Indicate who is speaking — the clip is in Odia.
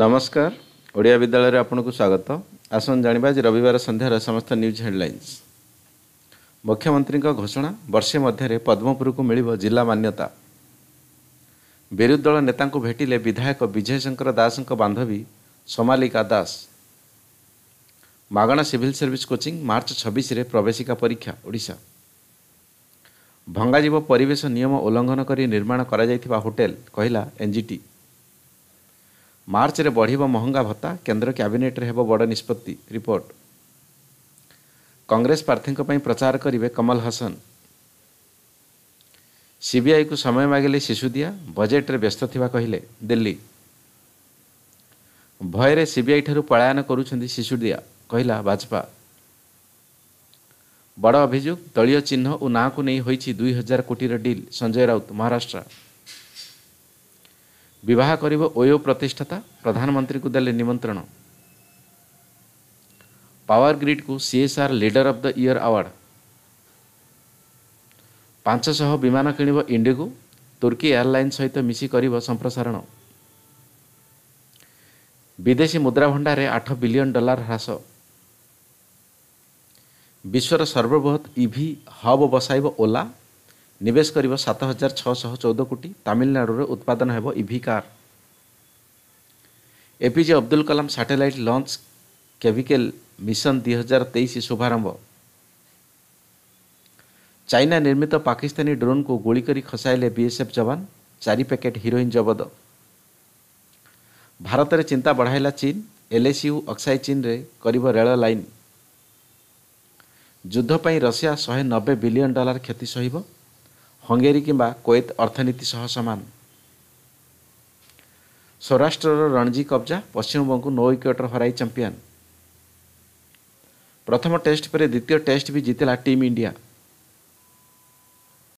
Speaker 1: ନମସ୍କାର ଓଡ଼ିଆ ବିଦ୍ୟାଳୟରେ ଆପଣଙ୍କୁ ସ୍ୱାଗତ ଆସନ୍ତୁ ଜାଣିବା ଆଜି ରବିବାର ସନ୍ଧ୍ୟାର ସମସ୍ତ ନ୍ୟୁଜ୍ ହେଡ଼ଲାଇନ୍ସ ମୁଖ୍ୟମନ୍ତ୍ରୀଙ୍କ ଘୋଷଣା ବର୍ଷେ ମଧ୍ୟରେ ପଦ୍ମପୁରକୁ ମିଳିବ ଜିଲ୍ଲା ମାନ୍ୟତା ବିରୋଧୀ ଦଳ ନେତାଙ୍କୁ ଭେଟିଲେ ବିଧାୟକ ବିଜୟ ଶଙ୍କର ଦାସଙ୍କ ବାନ୍ଧବୀ ସୋମାଲିକା ଦାସ ମାଗଣା ସିଭିଲ ସର୍ଭିସ କୋଚିଂ ମାର୍ଚ୍ଚ ଛବିଶରେ ପ୍ରବେଶିକା ପରୀକ୍ଷା ଓଡ଼ିଶା ଭଙ୍ଗାଯିବ ପରିବେଶ ନିୟମ ଉଲ୍ଲଂଘନ କରି ନିର୍ମାଣ କରାଯାଇଥିବା ହୋଟେଲ କହିଲା ଏନ୍ଜିଟି ମାର୍ଚ୍ଚରେ ବଢ଼ିବ ମହଙ୍ଗା ଭତ୍ତା କେନ୍ଦ୍ର କ୍ୟାବିନେଟ୍ରେ ହେବ ବଡ଼ ନିଷ୍ପତ୍ତି ରିପୋର୍ଟ କଂଗ୍ରେସ ପ୍ରାର୍ଥୀଙ୍କ ପାଇଁ ପ୍ରଚାର କରିବେ କମଲ ହାସନ ସିବିଆଇକୁ ସମୟ ମାଗିଲେ ଶିଶୁଦିଆ ବଜେଟ୍ରେ ବ୍ୟସ୍ତ ଥିବା କହିଲେ ଦିଲ୍ଲୀ ଭୟରେ ସିବିଆଇଠାରୁ ପଳାୟନ କରୁଛନ୍ତି ଶିଶୁଦିଆ କହିଲା ବାଜପା ବଡ଼ ଅଭିଯୋଗ ଦଳୀୟ ଚିହ୍ନ ଓ ନାଁକୁ ନେଇ ହୋଇଛି ଦୁଇ ହଜାର କୋଟିର ଡିଲ୍ ସଞ୍ଜୟ ରାଉତ ମହାରାଷ୍ଟ୍ର ବିବାହ କରିବ ଓୟୋ ପ୍ରତିଷ୍ଠାତା ପ୍ରଧାନମନ୍ତ୍ରୀଙ୍କୁ ଦେଲେ ନିମନ୍ତ୍ରଣ ପାୱାର ଗ୍ରିଡ଼କୁ CSR leader of the year award ପାଞ୍ଚଶହ ବିମାନ କିଣିବ ଇଣ୍ଡିଗୁ ତୁର୍କୀ ଏୟାରଲାଇନ୍ ସହିତ ମିଶି କରିବ ସମ୍ପ୍ରସାରଣ ବିଦେଶୀ ମୁଦ୍ରାଭଣ୍ଡାରେ ଆଠ ବିଲିଅନ୍ ଡଲାର ହ୍ରାସ ବିଶ୍ୱର ସର୍ବବୃହତ୍ ଇଭି ହବ୍ ବସାଇବ ଓଲା ନିବେଶ କରିବ ସାତ ହଜାର ଛଅଶହ ଚଉଦ କୋଟି ତାମିଲନାଡ଼ୁରେ ଉତ୍ପାଦନ ହେବ EV car APJ Abdul Kalam satellite launch କେଭିକେଲ୍ ମିଶନ ଦୁଇ ହଜାର ତେଇଶ ଶୁଭାରମ୍ଭ ଚାଇନା ନିର୍ମିତ ପାକିସ୍ତାନୀ ଡ୍ରୋନ୍କୁ ଗୁଳି କରି ଖସାଇଲେ ବିଏସ୍ଏଫ୍ ଯବାନ ଚାରି ପ୍ୟାକେଟ୍ ହିରୋଇନ୍ ଜବଦ ଭାରତରେ ଚିନ୍ତା ବଢ଼ାଇଲା ଚୀନ୍ ଏଲ୍ଏସିୟୁ ଅକ୍ସାଇ ଚୀନ୍ରେ କରିବ ରେଳ ଲାଇନ୍ ଯୁଦ୍ଧ ପାଇଁ ରଷିଆ ଶହେ ନବେ ବିଲିୟନ ଡଲାର କ୍ଷତି ସହିବ ହଙ୍ଗେରୀ କିମ୍ବା କୋଏତ ଅର୍ଥନୀତି ସହ ସମାନ ସୌରାଷ୍ଟ୍ରର ରଣଜୀ କବ୍ଜା ପଶ୍ଚିମବଙ୍ଗକୁ ନଅ ୱିକେଟ୍ର ହରାଇ ଚମ୍ପିଆନ ପ୍ରଥମ ଟେଷ୍ଟ ପରେ ଦ୍ୱିତୀୟ ଟେଷ୍ଟ ବି ଜିତିଲା ଟିମ୍ ଇଣ୍ଡିଆ